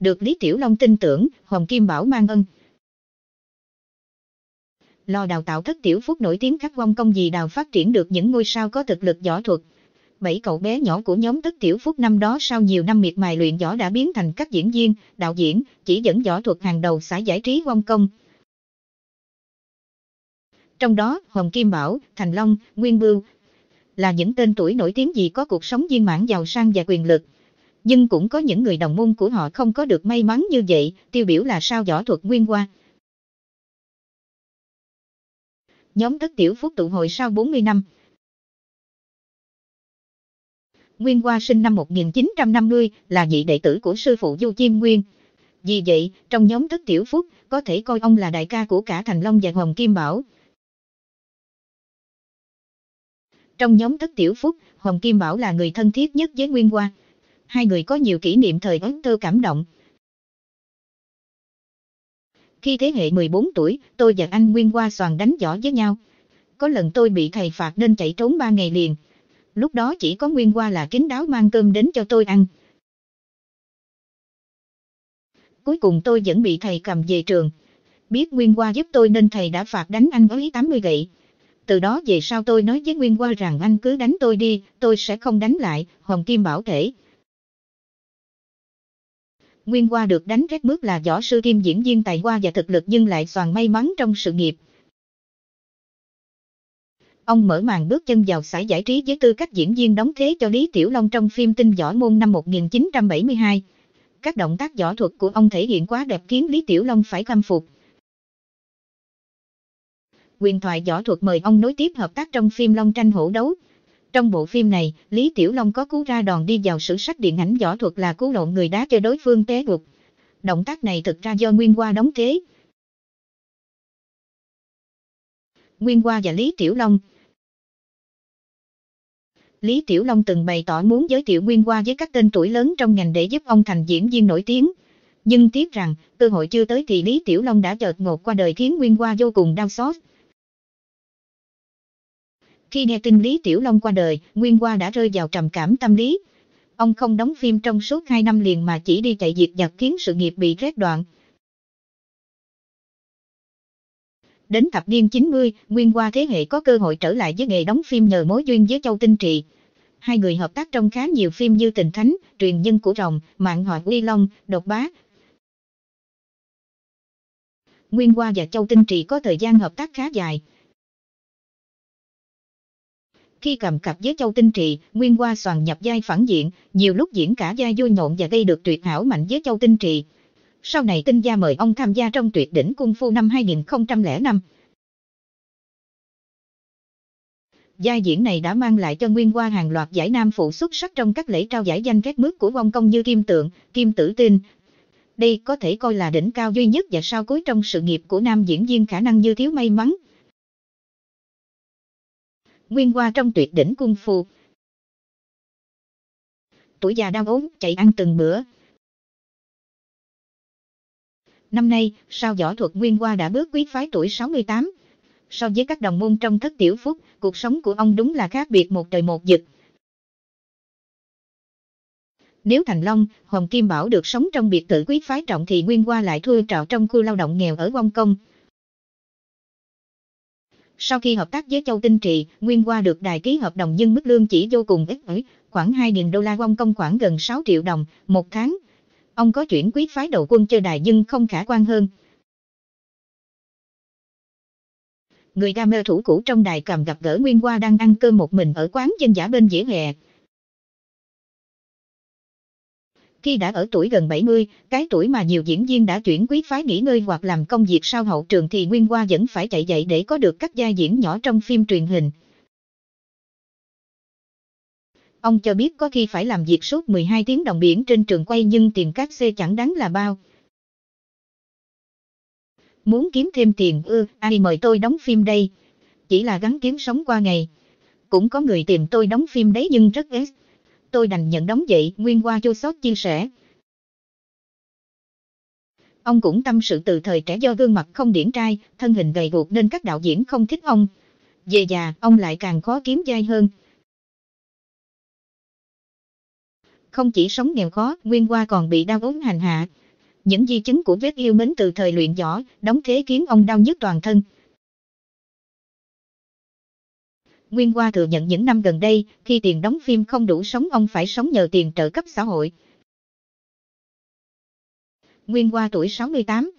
được Lý Tiểu Long tin tưởng, Hồng Kim Bảo mang ân. Lò đào tạo thất tiểu phúc nổi tiếng các vong công gì đào phát triển được những ngôi sao có thực lực võ thuật. Bảy cậu bé nhỏ của nhóm thất tiểu phúc năm đó sau nhiều năm miệt mài luyện võ đã biến thành các diễn viên, đạo diễn, chỉ dẫn võ thuật hàng đầu xã giải trí vong công. Trong đó, Hồng Kim Bảo, Thành Long, Nguyên Bưu, là những tên tuổi nổi tiếng gì có cuộc sống viên mãn giàu sang và quyền lực nhưng cũng có những người đồng môn của họ không có được may mắn như vậy, tiêu biểu là sao võ thuật nguyên hoa. Nhóm thất tiểu phúc tụ hội sau 40 năm Nguyên Hoa sinh năm 1950, là nhị đệ tử của sư phụ Du Chiêm Nguyên. Vì vậy, trong nhóm thất tiểu phúc, có thể coi ông là đại ca của cả Thành Long và Hồng Kim Bảo. Trong nhóm thất tiểu phúc, Hồng Kim Bảo là người thân thiết nhất với Nguyên Hoa hai người có nhiều kỷ niệm thời ấn thơ cảm động. Khi thế hệ 14 tuổi, tôi và anh Nguyên qua soàn đánh võ với nhau. Có lần tôi bị thầy phạt nên chạy trốn 3 ngày liền. Lúc đó chỉ có Nguyên qua là kính đáo mang cơm đến cho tôi ăn. Cuối cùng tôi vẫn bị thầy cầm về trường. Biết Nguyên qua giúp tôi nên thầy đã phạt đánh anh với 80 gậy. Từ đó về sau tôi nói với Nguyên qua rằng anh cứ đánh tôi đi, tôi sẽ không đánh lại, Hồng Kim bảo thể. Nguyên Hoa được đánh rét mướt là võ sư kim diễn viên tài hoa và thực lực nhưng lại soàn may mắn trong sự nghiệp. Ông mở màn bước chân vào xã giải trí với tư cách diễn viên đóng thế cho Lý Tiểu Long trong phim Tinh Võ Môn năm 1972. Các động tác võ thuật của ông thể hiện quá đẹp khiến Lý Tiểu Long phải khâm phục. Quyền thoại võ thuật mời ông nối tiếp hợp tác trong phim Long Tranh Hổ Đấu trong bộ phim này, Lý Tiểu Long có cú ra đòn đi vào sử sách điện ảnh võ thuật là cú lộn người đá cho đối phương té gục. Động tác này thực ra do Nguyên Hoa đóng thế. Nguyên Hoa và Lý Tiểu Long Lý Tiểu Long từng bày tỏ muốn giới thiệu Nguyên Hoa với các tên tuổi lớn trong ngành để giúp ông thành diễn viên nổi tiếng. Nhưng tiếc rằng, cơ hội chưa tới thì Lý Tiểu Long đã chợt ngột qua đời khiến Nguyên Hoa vô cùng đau xót. Khi nghe tin Lý Tiểu Long qua đời, Nguyên Hoa đã rơi vào trầm cảm tâm lý. Ông không đóng phim trong suốt 2 năm liền mà chỉ đi chạy diệt giặc khiến sự nghiệp bị rét đoạn. Đến thập niên 90, Nguyên Hoa thế hệ có cơ hội trở lại với nghề đóng phim nhờ mối duyên với Châu Tinh Trị. Hai người hợp tác trong khá nhiều phim như Tình Thánh, Truyền Nhân của Rồng, Mạng Họa Uy Long, Độc Bá, Nguyên Hoa và Châu Tinh Trị có thời gian hợp tác khá dài, khi cầm cặp với châu tinh trị, Nguyên Hoa soàn nhập giai phản diện, nhiều lúc diễn cả gia vui nhộn và gây được tuyệt hảo mạnh với châu tinh trị. Sau này tinh gia mời ông tham gia trong tuyệt đỉnh cung phu năm 2005. Giai diễn này đã mang lại cho Nguyên Hoa hàng loạt giải nam phụ xuất sắc trong các lễ trao giải danh các mức của vong công như Kim Tượng, Kim Tử Tinh, đây có thể coi là đỉnh cao duy nhất và sao cuối trong sự nghiệp của nam diễn viên khả năng như thiếu may mắn, nguyên qua trong tuyệt đỉnh cung phu. Tuổi già đau ốm, chạy ăn từng bữa. Năm nay, sao võ thuật nguyên qua đã bước quý phái tuổi 68. So với các đồng môn trong thất tiểu phúc, cuộc sống của ông đúng là khác biệt một trời một vực. Nếu Thành Long, Hồng Kim Bảo được sống trong biệt thự quý phái trọng thì Nguyên Hoa lại thua trọ trong khu lao động nghèo ở Quang Công. Sau khi hợp tác với Châu Tinh Trị, Nguyên Qua được đài ký hợp đồng nhưng mức lương chỉ vô cùng ít ỏi, khoảng 2.000 đô la Wong công khoảng gần 6 triệu đồng một tháng. Ông có chuyển quyết phái đầu quân cho đài nhưng không khả quan hơn. Người đam mê thủ cũ trong đài cầm gặp gỡ Nguyên Qua đang ăn cơm một mình ở quán dân giả bên dĩa hè, Khi đã ở tuổi gần 70, cái tuổi mà nhiều diễn viên đã chuyển quý phái nghỉ ngơi hoặc làm công việc sau hậu trường thì Nguyên Hoa vẫn phải chạy dậy để có được các gia diễn nhỏ trong phim truyền hình. Ông cho biết có khi phải làm việc suốt 12 tiếng đồng biển trên trường quay nhưng tiền các xe chẳng đáng là bao. Muốn kiếm thêm tiền ư, ừ, ai mời tôi đóng phim đây? Chỉ là gắn kiếm sống qua ngày. Cũng có người tìm tôi đóng phim đấy nhưng rất ít tôi đành nhận đóng dậy Nguyên qua chua xót chia sẻ. Ông cũng tâm sự từ thời trẻ do gương mặt không điển trai, thân hình gầy guộc nên các đạo diễn không thích ông. Về già, ông lại càng khó kiếm dai hơn. Không chỉ sống nghèo khó, Nguyên Hoa còn bị đau ốm hành hạ. Những di chứng của vết yêu mến từ thời luyện võ, đóng thế khiến ông đau nhức toàn thân. Nguyên Hoa thừa nhận những năm gần đây, khi tiền đóng phim không đủ sống ông phải sống nhờ tiền trợ cấp xã hội. Nguyên Hoa tuổi 68,